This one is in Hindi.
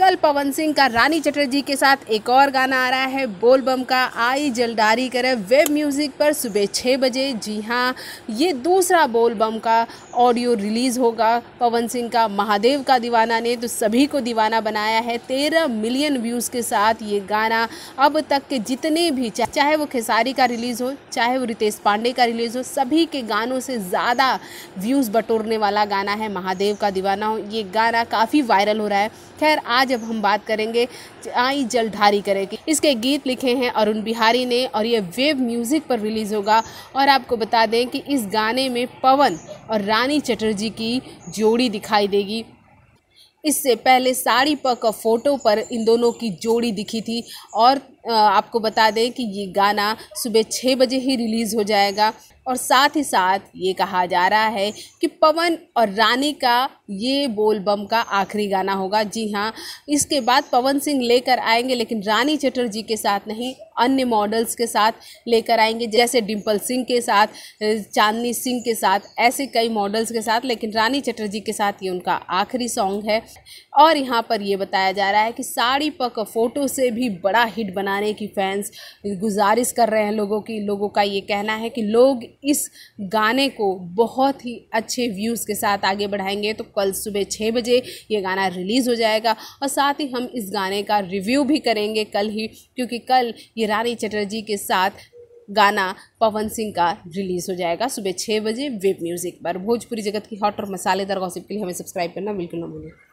कल पवन सिंह का रानी चटर्जी के साथ एक और गाना आ रहा है बोलबम का आई जलदारी करे वेब म्यूज़िक पर सुबह छः बजे जी हाँ ये दूसरा बोलबम का ऑडियो रिलीज़ होगा पवन सिंह का महादेव का दीवाना ने तो सभी को दीवाना बनाया है तेरह मिलियन व्यूज़ के साथ ये गाना अब तक के जितने भी चाहे वो खेसारी का रिलीज़ हो चाहे वो रितेश पांडे का रिलीज़ हो सभी के गानों से ज़्यादा व्यूज़ बटोरने वाला गाना है महादेव का दीवाना हो ये गाना काफ़ी वायरल हो रहा है खैर आज आज अब हम बात करेंगे आई जलधारी करेगी इसके गीत लिखे हैं अरुण बिहारी ने और ये वेब म्यूज़िक पर रिलीज़ होगा और आपको बता दें कि इस गाने में पवन और रानी चटर्जी की जोड़ी दिखाई देगी इससे पहले साड़ी पक फोटो पर इन दोनों की जोड़ी दिखी थी और आपको बता दें कि ये गाना सुबह छः बजे ही रिलीज़ हो जाएगा और साथ ही साथ ये कहा जा रहा है कि पवन और रानी का ये बोलबम का आखिरी गाना होगा जी हाँ इसके बाद पवन सिंह लेकर आएंगे लेकिन रानी चटर्जी के साथ नहीं अन्य मॉडल्स के साथ लेकर आएंगे जैसे डिम्पल सिंह के साथ चांदनी सिंह के साथ ऐसे कई मॉडल्स के साथ लेकिन रानी चटर्जी के साथ ये उनका आखिरी सॉन्ग है और यहाँ पर ये बताया जा रहा है कि साड़ी पक फोटो से भी बड़ा हिट बना बनाने की फैंस गुजारिश कर रहे हैं लोगों की लोगों का ये कहना है कि लोग इस गाने को बहुत ही अच्छे व्यूज़ के साथ आगे बढ़ाएंगे तो कल सुबह छः बजे ये गाना रिलीज़ हो जाएगा और साथ ही हम इस गाने का रिव्यू भी करेंगे कल ही क्योंकि कल ये रानी चटर्जी के साथ गाना पवन सिंह का रिलीज हो जाएगा सुबह छः बजे वेब म्यूज़िक पर भोजपुरी जगत की हॉट और मसालेदार गॉसिप के लिए हमें सब्सक्राइब करना बिल्कुल ना भूलें